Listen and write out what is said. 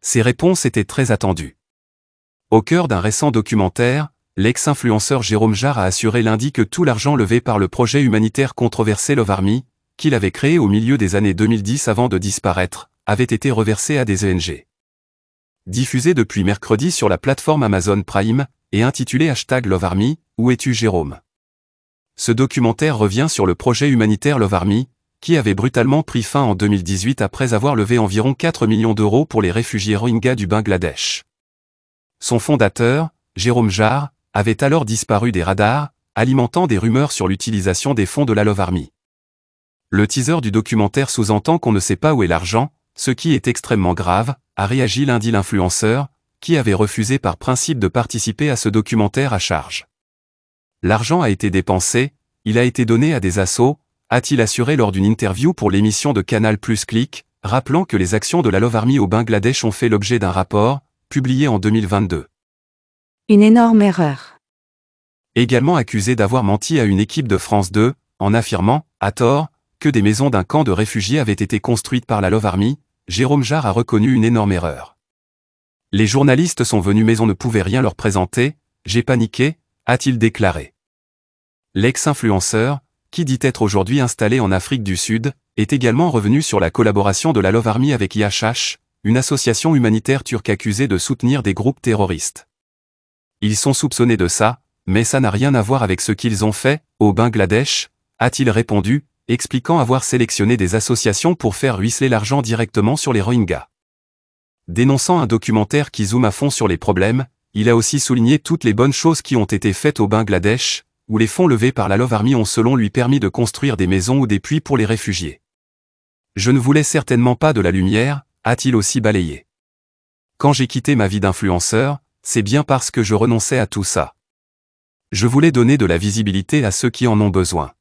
Ces réponses étaient très attendues. Au cœur d'un récent documentaire, l'ex-influenceur Jérôme Jarre a assuré lundi que tout l'argent levé par le projet humanitaire controversé Love Army, qu'il avait créé au milieu des années 2010 avant de disparaître, avait été reversé à des ONG. E Diffusé depuis mercredi sur la plateforme Amazon Prime, et intitulé hashtag Love Army, Où es-tu Jérôme Ce documentaire revient sur le projet humanitaire Love Army, qui avait brutalement pris fin en 2018 après avoir levé environ 4 millions d'euros pour les réfugiés Rohingyas du Bangladesh. Son fondateur, Jérôme Jarre, avait alors disparu des radars, alimentant des rumeurs sur l'utilisation des fonds de la Love Army. Le teaser du documentaire sous-entend qu'on ne sait pas où est l'argent, ce qui est extrêmement grave, a réagi lundi l'influenceur, qui avait refusé par principe de participer à ce documentaire à charge. L'argent a été dépensé, il a été donné à des assauts, a-t-il assuré lors d'une interview pour l'émission de Canal Plus Click, rappelant que les actions de la Love Army au Bangladesh ont fait l'objet d'un rapport, publié en 2022. Une énorme erreur. Également accusé d'avoir menti à une équipe de France 2, en affirmant, à tort, que des maisons d'un camp de réfugiés avaient été construites par la Love Army, Jérôme Jarre a reconnu une énorme erreur. Les journalistes sont venus mais on ne pouvait rien leur présenter, j'ai paniqué, a-t-il déclaré. L'ex-influenceur, qui dit être aujourd'hui installé en Afrique du Sud, est également revenu sur la collaboration de la Love Army avec IHH, une association humanitaire turque accusée de soutenir des groupes terroristes. Ils sont soupçonnés de ça, mais ça n'a rien à voir avec ce qu'ils ont fait, au Bangladesh, a-t-il répondu, expliquant avoir sélectionné des associations pour faire ruisseler l'argent directement sur les Rohingyas. Dénonçant un documentaire qui zoome à fond sur les problèmes, il a aussi souligné toutes les bonnes choses qui ont été faites au Bangladesh, où les fonds levés par la Love Army ont selon lui permis de construire des maisons ou des puits pour les réfugiés. Je ne voulais certainement pas de la lumière, a-t-il aussi balayé. Quand j'ai quitté ma vie d'influenceur, c'est bien parce que je renonçais à tout ça. Je voulais donner de la visibilité à ceux qui en ont besoin.